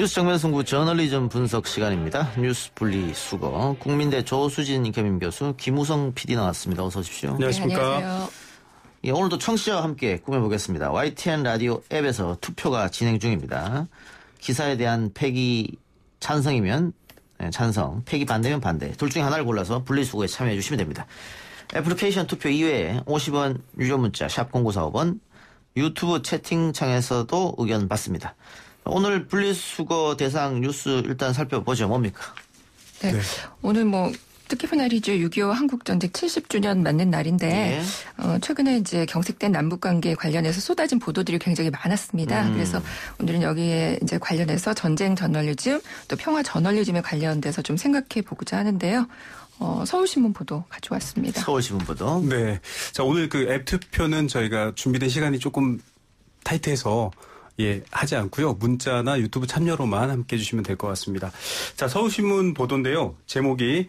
뉴스 정면 승부 저널리즘 분석 시간입니다. 뉴스 분리 수거 국민대 조수진 인캠임 교수 김우성 PD 나왔습니다. 어서 오십시오. 네, 안녕하십니까. 네, 예, 오늘도 청취자와 함께 꾸며보겠습니다. YTN 라디오 앱에서 투표가 진행 중입니다. 기사에 대한 폐기 찬성이면 네, 찬성, 폐기 반대면 반대. 둘 중에 하나를 골라서 분리수거에 참여해 주시면 됩니다. 애플리케이션 투표 이외에 50원 유료 문자 샵 0945번 유튜브 채팅창에서도 의견 받습니다. 오늘 분리수거 대상 뉴스 일단 살펴보죠. 뭡니까? 네. 네. 오늘 뭐 뜻깊은 날이죠. 6.25 한국전쟁 70주년 맞는 날인데, 네. 어, 최근에 이제 경색된 남북관계 관련해서 쏟아진 보도들이 굉장히 많았습니다. 음. 그래서 오늘은 여기에 이제 관련해서 전쟁 저널리즘, 또 평화 저널리즘에 관련돼서 좀 생각해 보고자 하는데요. 어, 서울신문 보도 가져왔습니다. 서울신문 보도. 네. 자, 오늘 그앱 투표는 저희가 준비된 시간이 조금 타이트해서 예, 하지 않고요. 문자나 유튜브 참여로만 함께 해주시면 될 것 같습니다. 자, 서울신문 보도인데요. 제목이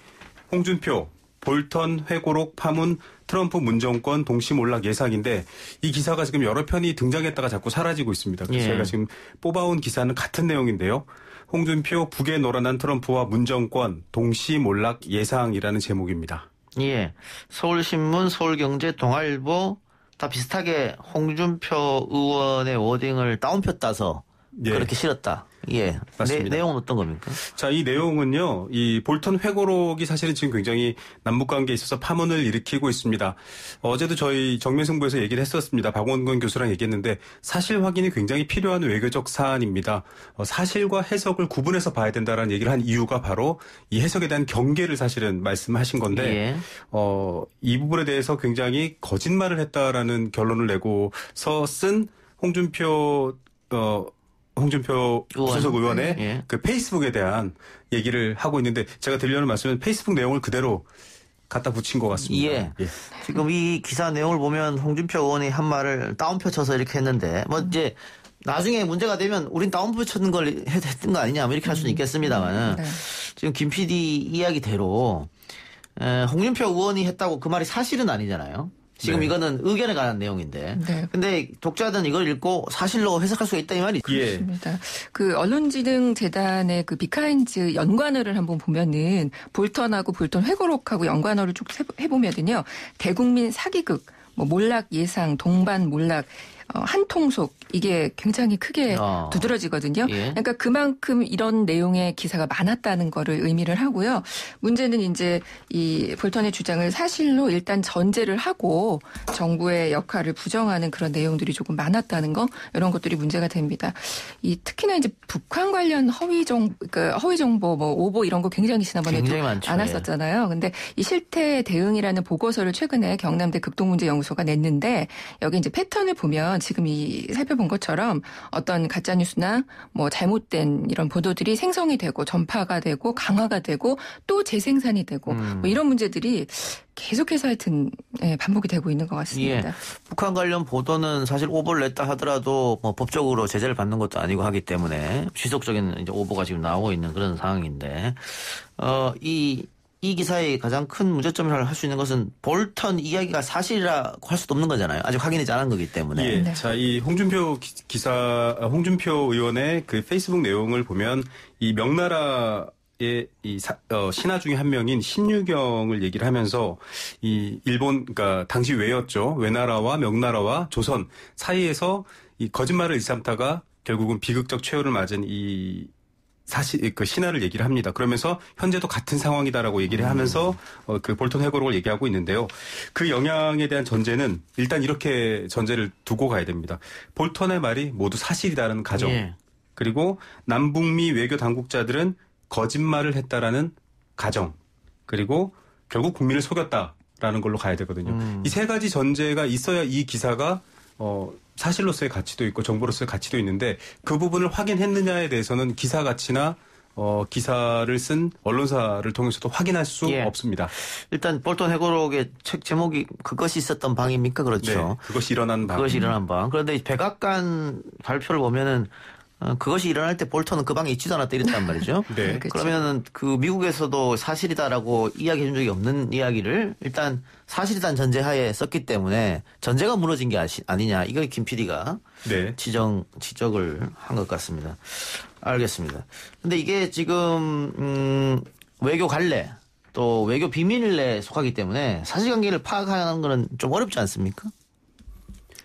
홍준표, 볼턴, 회고록, 파문, 트럼프 문정권 동시 몰락 예상인데 이 기사가 지금 여러 편이 등장했다가 자꾸 사라지고 있습니다. 그래서 예. 저가 지금 뽑아온 기사는 같은 내용인데요. 홍준표 북에 놀아난 트럼프와 문정권 동시 몰락 예상이라는 제목입니다. 예. 서울신문, 서울경제, 동아일보, 다 비슷하게 홍준표 의원의 워딩을 다운표 따서 예. 그렇게 실었다. 예. 네, 맞습니다. 내, 용은 어떤 겁니까? 자, 이 내용은요. 이 볼턴 회고록이 사실은 지금 굉장히 남북 관계에 있어서 파문을 일으키고 있습니다. 어제도 저희 정면 승부에서 얘기를 했었습니다. 박원근 교수랑 얘기했는데 사실 확인이 굉장히 필요한 외교적 사안입니다. 어, 사실과 해석을 구분해서 봐야 된다라는 얘기를 한 이유가 바로 이 해석에 대한 경계를 사실은 말씀하신 건데 예. 어, 이 부분에 대해서 굉장히 거짓말을 했다라는 결론을 내고서 쓴 홍준표 어 홍준표 의원. 소속 의원의 예. 그 페이스북에 대한 얘기를 하고 있는데 제가 들려는 말씀은 페이스북 내용을 그대로 갖다 붙인 것 같습니다. 예. 예. 지금 이 기사 내용을 보면 홍준표 의원이 한 말을 다운표 쳐서 이렇게 했는데 뭐 이제 나중에 문제가 되면 우린 다운표 쳤는 걸 했던 거 아니냐 뭐 이렇게 할 수는 음. 있겠습니다만은 네. 지금 김 PD 이야기대로 홍준표 의원이 했다고 그 말이 사실은 아니잖아요. 지금 네. 이거는 의견에 관한 내용인데. 네. 근데 독자들은 이걸 읽고 사실로 해석할 수가 있다 이 말이죠. 예. 그렇습니다. 그 언론지능재단의 그 비카인즈 연관어를 한번 보면은 볼턴하고 볼턴 회고록하고 연관어를 쭉 해보면은요. 대국민 사기극, 뭐 몰락 예상, 동반 몰락, 어, 한 통속 이게 굉장히 크게 어. 두드러지거든요. 예. 그러니까 그만큼 이런 내용의 기사가 많았다는 거를 의미를 하고요. 문제는 이제 이 볼턴의 주장을 사실로 일단 전제를 하고 정부의 역할을 부정하는 그런 내용들이 조금 많았다는 거 이런 것들이 문제가 됩니다. 이 특히나 이제 북한 관련 허위 정 그러니까 허위 정보 뭐 오보 이런 거 굉장히 지난번에도 굉장히 예. 많았었잖아요. 예. 근데 이 실태 대응이라는 보고서를 최근에 경남대 극동문제연구소가 냈는데 여기 이제 패턴을 보면 지금 이 살펴본 것처럼 어떤 가짜 뉴스나 뭐 잘못된 이런 보도들이 생성이 되고 전파가 되고 강화가 되고 또 재생산이 되고 뭐 음. 뭐 이런 문제들이 계속해서 하여튼 예, 반복이 되고 있는 것 같습니다. 예. 북한 관련 보도는 사실 오보를 냈다 하더라도 뭐 법적으로 제재를 받는 것도 아니고 하기 때문에 지속적인 이제 오보가 지금 나오고 있는 그런 상황인데 어, 이이 기사의 가장 큰 문제점이라고 할수 있는 것은 볼턴 이야기가 사실이라고 할 수도 없는 거잖아요. 아직 확인이 잘안 거기 때문에. 예. 네. 자, 이 홍준표 기사, 아, 홍준표 의원의 그 페이스북 내용을 보면 이 명나라 이 사, 어, 신하 중에 한 명인 신유경을 얘기를 하면서 이 일본 그니까 당시 외였죠 외나라와 명나라와 조선 사이에서 이 거짓말을 일삼다가 결국은 비극적 최후를 맞은 이 사실 그 신화를 얘기를 합니다. 그러면서 현재도 같은 상황이다라고 얘기를 하면서 어, 그 볼턴 회고록을 얘기하고 있는데요. 그 영향에 대한 전제는 일단 이렇게 전제를 두고 가야 됩니다. 볼턴의 말이 모두 사실이다라는 가정. 예. 그리고 남북미 외교 당국자들은 거짓말을 했다라는 가정. 그리고 결국 국민을 속였다라는 걸로 가야 되거든요. 음. 이세 가지 전제가 있어야 이 기사가 어 사실로서의 가치도 있고 정보로서의 가치도 있는데 그 부분을 확인했느냐에 대해서는 기사 가치나 어, 기사를 쓴 언론사를 통해서도 확인할 수 예. 없습니다. 일단 볼턴 해고록의 책 제목이 그것이 있었던 방입니까? 그렇죠. 네, 그것이 일어난 방. 그것이 일어난 방. 그런데 백악관 발표를 보면은 어, 그것이 일어날 때 볼턴은 그 방에 있지도 않았다 이랬단 말이죠. 네. 그러면 은그 미국에서도 사실이다라고 이야기해 준 적이 없는 이야기를 일단 사실이란 전제하에 썼기 때문에 전제가 무너진 게 아시, 아니냐 이걸 김 PD가 네. 지정 지적을 한 것 같습니다. 알겠습니다. 근데 이게 지금 음, 외교 관례 또 외교 비밀에 속하기 때문에 사실관계를 파악하는 거는 좀 어렵지 않습니까?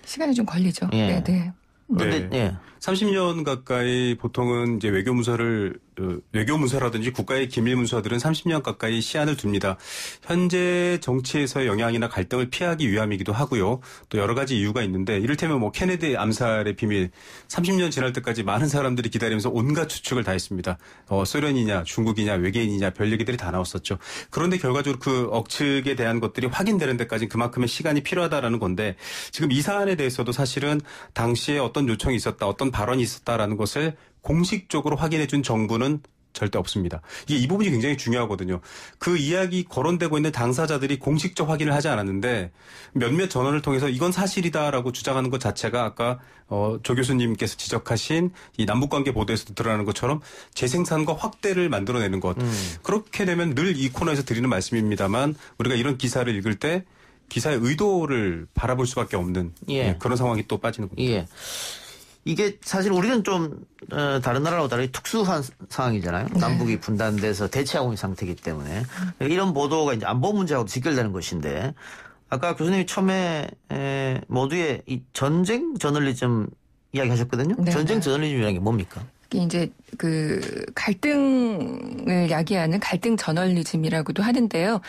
시간이 좀 걸리죠. 예. 네, 네. 근데 네. 예. 30년 가까이 보통은 이제 외교무사를 어, 외교문서라든지 국가의 기밀문서들은 30년 가까이 시한을 둡니다. 현재 정치에서의 영향이나 갈등을 피하기 위함이기도 하고요. 또 여러 가지 이유가 있는데 이를테면 뭐 케네디 암살의 비밀 30년 지날 때까지 많은 사람들이 기다리면서 온갖 추측을 다 했습니다. 어, 소련이냐 중국이냐 외계인이냐 별 얘기들이 다 나왔었죠. 그런데 결과적으로 그 억측에 대한 것들이 확인되는 데까지 그만큼의 시간이 필요하다라는 건데 지금 이 사안에 대해서도 사실은 당시에 어떤 요청이 있었다 어떤 발언이 있었다라는 것을 공식적으로 확인해 준 정부는 절대 없습니다. 이게 이 부분이 굉장히 중요하거든요. 그 이야기 거론되고 있는 당사자들이 공식적 확인을 하지 않았는데 몇몇 전원을 통해서 이건 사실이다라고 주장하는 것 자체가 아까 어, 조 교수님께서 지적하신 이 남북관계 보도에서도 드러나는 것처럼 재생산과 확대를 만들어내는 것. 음. 그렇게 되면 늘 이 코너에서 드리는 말씀입니다만 우리가 이런 기사를 읽을 때 기사의 의도를 바라볼 수밖에 없는 예. 예, 그런 상황이 또 빠지는 겁니다. 예. 이게 사실 우리는 좀 어, 다른 나라하고 다르게 특수한 상황이잖아요. 네. 남북이 분단돼서 대치하고 있는 상태이기 때문에 이런 보도가 이제 안보 문제하고 직결되는 것인데 아까 교수님이 처음에 모두의 이 전쟁 저널리즘 이야기하셨거든요. 네. 전쟁 저널리즘이라는 게 뭡니까? 이제 그 갈등 평화를 야기하는 갈등 저널리즘이라고도 하는데요.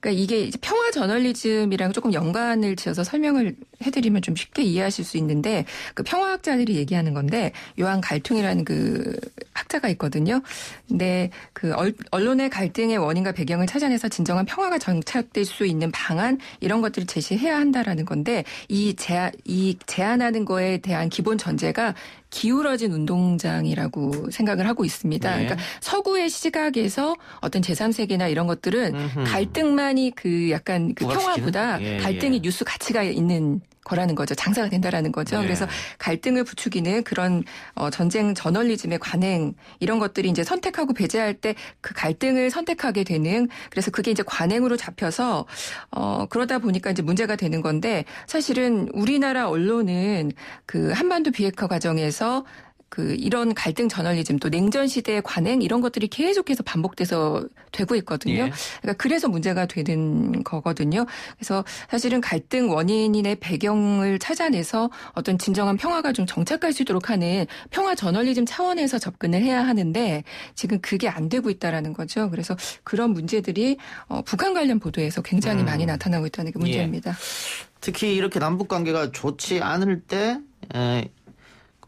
그러니까 이게 평화 저널리즘이랑 조금 연관을 지어서 설명을 해드리면 좀 쉽게 이해하실 수 있는데 그 평화학자들이 얘기하는 건데 요한 갈퉁이라는 그 학자가 있거든요. 근데 그 언론의 갈등의 원인과 배경을 찾아내서 진정한 평화가 정착될 수 있는 방안 이런 것들을 제시해야 한다라는 건데 이 제안 이 제안하는 거에 대한 기본 전제가 기울어진 운동장이라고 생각을 하고 있습니다. 네. 그러니까 서구 서구의 시각에서 어떤 제3세계나 이런 것들은 음흠. 갈등만이 그 약간 그 평화보다 예, 갈등이 예. 뉴스 가치가 있는 거라는 거죠. 장사가 된다라는 거죠. 예. 그래서 갈등을 부추기는 그런 어, 전쟁 저널리즘의 관행 이런 것들이 이제 선택하고 배제할 때 그 갈등을 선택하게 되는 그래서 그게 이제 관행으로 잡혀서 어, 그러다 보니까 이제 문제가 되는 건데 사실은 우리나라 언론은 그 한반도 비핵화 과정에서 그 이런 갈등 저널리즘 또 냉전 시대의 관행 이런 것들이 계속해서 반복돼서 되고 있거든요. 예. 그러니까 그래서 문제가 되는 거거든요. 그래서 사실은 갈등 원인의 배경을 찾아내서 어떤 진정한 평화가 좀 정착할 수 있도록 하는 평화 저널리즘 차원에서 접근을 해야 하는데 지금 그게 안 되고 있다라는 거죠. 그래서 그런 문제들이 어, 북한 관련 보도에서 굉장히 음. 많이 나타나고 있다는 게 문제입니다. 예. 특히 이렇게 남북 관계가 좋지 않을 때 에,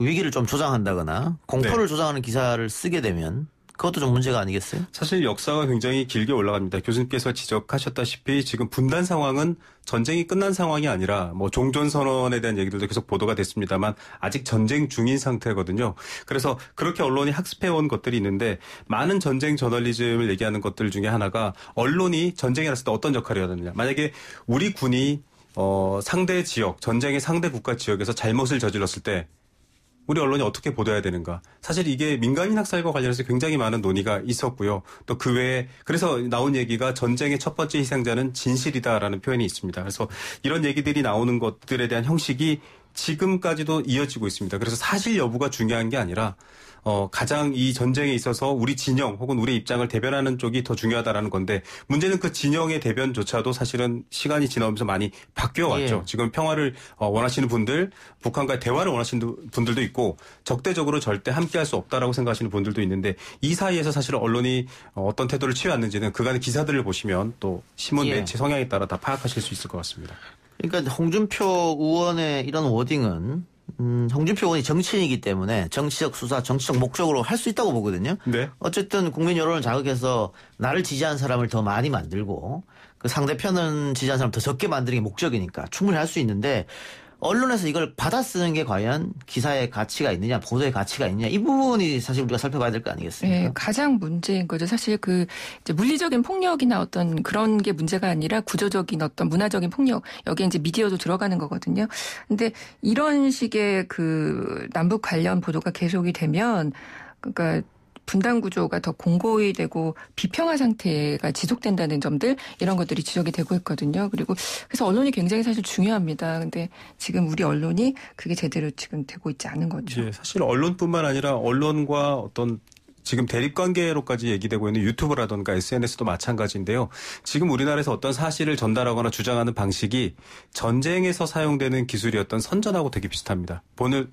위기를 좀 조장한다거나 공포를 네. 조장하는 기사를 쓰게 되면 그것도 좀 문제가 아니겠어요? 사실 역사가 굉장히 길게 올라갑니다. 교수님께서 지적하셨다시피 지금 분단 상황은 전쟁이 끝난 상황이 아니라 뭐 종전 선언에 대한 얘기들도 계속 보도가 됐습니다만 아직 전쟁 중인 상태거든요. 그래서 그렇게 언론이 학습해 온 것들이 있는데 많은 전쟁 저널리즘을 얘기하는 것들 중에 하나가 언론이 전쟁에 났을 때 어떤 역할을 해야 되느냐. 만약에 우리 군이 어, 상대 지역, 전쟁의 상대 국가 지역에서 잘못을 저질렀을 때 우리 언론이 어떻게 보도해야 되는가. 사실 이게 민간인 학살과 관련해서 굉장히 많은 논의가 있었고요. 또 그 외에 그래서 나온 얘기가 전쟁의 첫 번째 희생자는 진실이다라는 표현이 있습니다. 그래서 이런 얘기들이 나오는 것들에 대한 형식이 지금까지도 이어지고 있습니다. 그래서 사실 여부가 중요한 게 아니라 어, 가장 이 전쟁에 있어서 우리 진영 혹은 우리 입장을 대변하는 쪽이 더 중요하다라는 건데 문제는 그 진영의 대변조차도 사실은 시간이 지나면서 많이 바뀌어 왔죠. 예. 지금 평화를 어, 원하시는 분들, 북한과의 대화를 원하시는 분들도 있고 적대적으로 절대 함께할 수 없다라고 생각하시는 분들도 있는데 이 사이에서 사실 언론이 어, 어떤 태도를 취해왔는지는 그간의 기사들을 보시면 또 신문 예. 매체 성향에 따라 다 파악하실 수 있을 것 같습니다. 그러니까 홍준표 의원의 이런 워딩은 음, 홍준표 의원이 정치인이기 때문에 정치적 수사, 정치적 목적으로 할 수 있다고 보거든요. 네. 어쨌든 국민 여론을 자극해서 나를 지지한 사람을 더 많이 만들고 그 상대편은 지지한 사람 을더 적게 만드는 게 목적이니까 충분히 할 수 있는데 언론에서 이걸 받아 쓰는 게 과연 기사의 가치가 있느냐, 보도의 가치가 있느냐, 이 부분이 사실 우리가 살펴봐야 될 거 아니겠습니까? 네, 가장 문제인 거죠. 사실 그 물리적인 폭력이나 어떤 그런 게 문제가 아니라 구조적인 어떤 문화적인 폭력, 여기에 이제 미디어도 들어가는 거거든요. 근데 이런 식의 그 남북 관련 보도가 계속이 되면 그러니까 분단 구조가 더 공고히 되고 비평화 상태가 지속된다는 점들 이런 것들이 지적이 되고 있거든요. 그리고 그래서 언론이 굉장히 사실 중요합니다. 근데 지금 우리 언론이 그게 제대로 지금 되고 있지 않은 거죠. 예, 사실 언론뿐만 아니라 언론과 어떤 지금 대립 관계로까지 얘기되고 있는 유튜브라든가 SNS도 마찬가지인데요. 지금 우리나라에서 어떤 사실을 전달하거나 주장하는 방식이 전쟁에서 사용되는 기술이었던 선전하고 되게 비슷합니다.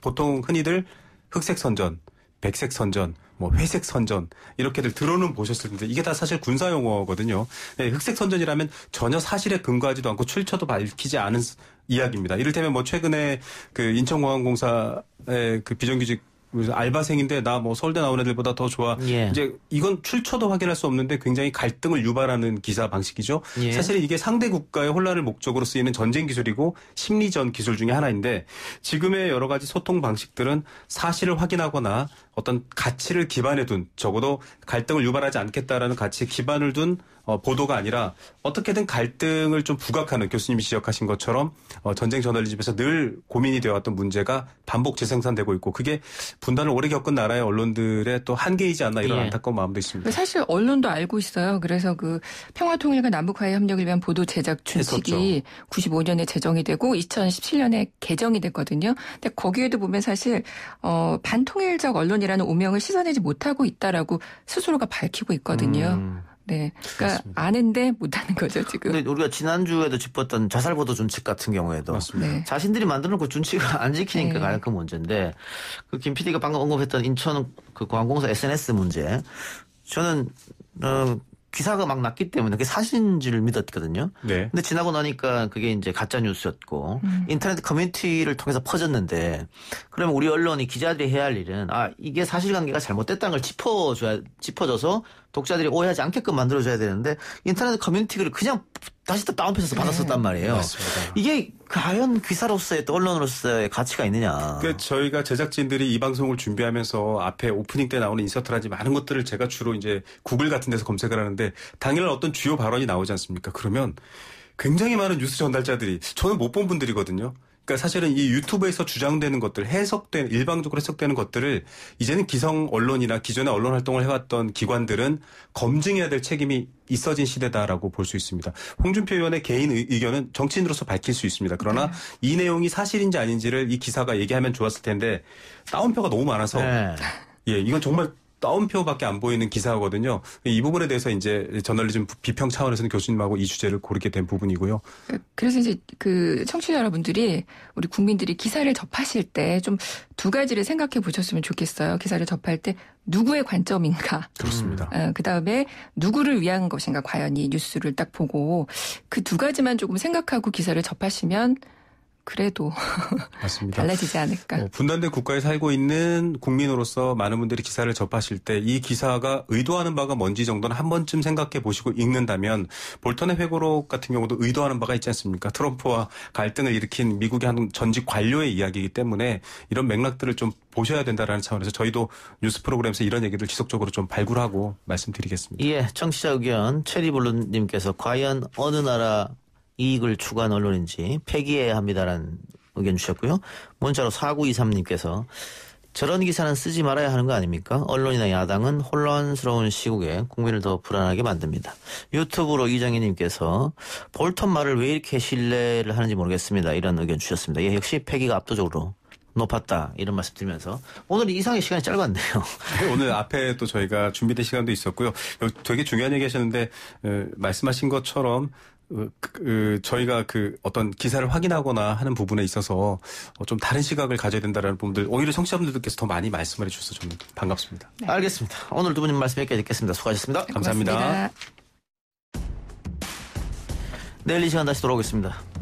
보통 흔히들 흑색 선전, 백색 선전, 뭐 회색 선전 이렇게들 들어는 보셨을 텐데 이게 다 사실 군사 용어거든요. 네, 흑색 선전이라면 전혀 사실에 근거하지도 않고 출처도 밝히지 않은 이야기입니다. 이를테면 뭐 최근에 그 인천공항공사의 그 비정규직 그래서 알바생인데 나 뭐 서울대 나온 애들보다 더 좋아. 예. 이제 이건 출처도 확인할 수 없는데 굉장히 갈등을 유발하는 기사 방식이죠. 예. 사실 이게 상대 국가의 혼란을 목적으로 쓰이는 전쟁 기술이고 심리전 기술 중의 하나인데 지금의 여러 가지 소통 방식들은 사실을 확인하거나 어떤 가치를 기반에 둔 적어도 갈등을 유발하지 않겠다라는 가치 에 기반을 둔 어, 보도가 아니라 어떻게든 갈등을 좀 부각하는 교수님이 지적하신 것처럼 어, 전쟁 저널리즘에서 늘 고민이 되어왔던 문제가 반복 재생산되고 있고 그게 분단을 오래 겪은 나라의 언론들의 또 한계이지 않나 이런 예. 안타까운 마음도 있습니다. 사실 언론도 알고 있어요. 그래서 그 평화통일과 남북화해 협력을 위한 보도 제작 준칙이 했었죠. 95년에 제정이 되고 2017년에 개정이 됐거든요. 근데 거기에도 보면 사실 어, 반통일적 언론이라는 오명을 씻어내지 못하고 있다라고 스스로가 밝히고 있거든요. 음. 네. 그러니까 맞습니다. 아는데 못하는 거죠, 지금. 근데 우리가 지난주에도 짚었던 자살보도 준칙 같은 경우에도 맞습니다. 네. 자신들이 만드는그 준칙을 안 지키니까 네. 가장 큰 문제인데 그 김 PD가 방금 언급했던 인천 그 관공서 SNS 문제 저는 어, 기사가 막 났기 때문에 그게 사실인 를 믿었거든요. 네. 근데 지나고 나니까 그게 이제 가짜 뉴스였고 음. 인터넷 커뮤니티를 통해서 퍼졌는데 그러면 우리 언론이 기자들이 해야 할 일은 아 이게 사실관계가 잘못됐다는 걸 짚어줘야 짚어줘서 독자들이 오해하지 않게끔 만들어줘야 되는데 인터넷 커뮤니티를 그냥 다시 또 다운패스에서 네, 받았었단 말이에요. 네, 이게 과연 귀사로서의 또 언론으로서의 가치가 있느냐. 그 저희가 제작진들이 이 방송을 준비하면서 앞에 오프닝 때 나오는 인서트라든지 많은 것들을 제가 주로 이제 구글 같은 데서 검색을 하는데 당일날 어떤 주요 발언이 나오지 않습니까? 그러면 굉장히 많은 뉴스 전달자들이 저는 못 본 분들이거든요. 그러니까 사실은 이 유튜브에서 주장되는 것들 해석된 일방적으로 해석되는 것들을 이제는 기성 언론이나 기존의 언론 활동을 해왔던 기관들은 검증해야 될 책임이 있어진 시대다라고 볼 수 있습니다. 홍준표 의원의 개인 의견은 정치인으로서 밝힐 수 있습니다. 그러나 네. 이 내용이 사실인지 아닌지를 이 기사가 얘기하면 좋았을 텐데 따옴표가 너무 많아서 네. 예 이건 정말 따옴표밖에 안 보이는 기사거든요. 이 부분에 대해서 이제 저널리즘 비평 차원에서는 교수님하고 이 주제를 고르게 된 부분이고요. 그래서 이제 그 청취자 여러분들이 우리 국민들이 기사를 접하실 때 좀 두 가지를 생각해 보셨으면 좋겠어요. 기사를 접할 때 누구의 관점인가. 그렇습니다. 어, 그 다음에 누구를 위한 것인가 과연 이 뉴스를 딱 보고 그 두 가지만 조금 생각하고 기사를 접하시면 그래도 맞습니다. 달라지지 않을까. 어, 분단된 국가에 살고 있는 국민으로서 많은 분들이 기사를 접하실 때 이 기사가 의도하는 바가 뭔지 정도는 한 번쯤 생각해 보시고 읽는다면 볼턴의 회고록 같은 경우도 의도하는 바가 있지 않습니까? 트럼프와 갈등을 일으킨 미국의 한 전직 관료의 이야기이기 때문에 이런 맥락들을 좀 보셔야 된다라는 차원에서 저희도 뉴스 프로그램에서 이런 얘기를 지속적으로 좀 발굴하고 말씀드리겠습니다. 예, 청취자 의견 체리블루님께서 과연 어느 나라 이익을 추구한 언론인지 폐기해야 합니다라는 의견 주셨고요. 문자로 4923님께서 저런 기사는 쓰지 말아야 하는 거 아닙니까? 언론이나 야당은 혼란스러운 시국에 국민을 더 불안하게 만듭니다. 유튜브로 이정희님께서 볼턴 말을 왜 이렇게 신뢰를 하는지 모르겠습니다. 이런 의견 주셨습니다. 예, 역시 폐기가 압도적으로 높았다 이런 말씀 드리면서 오늘 이상의 시간이 짧았네요. 네, 오늘 앞에 또 저희가 준비된 시간도 있었고요. 되게 중요한 얘기 하셨는데 말씀하신 것처럼 어, 그, 저희가 그 어떤 기사를 확인하거나 하는 부분에 있어서 어, 좀 다른 시각을 가져야 된다라는 부분들 오히려 청취자분들께서 더 많이 말씀을 해주셔서 저는 반갑습니다. 네. 알겠습니다. 오늘 두 분님 말씀 여기까지 듣겠습니다. 수고하셨습니다. 네, 감사합니다. 고맙습니다. 내일 이 시간 다시 돌아오겠습니다.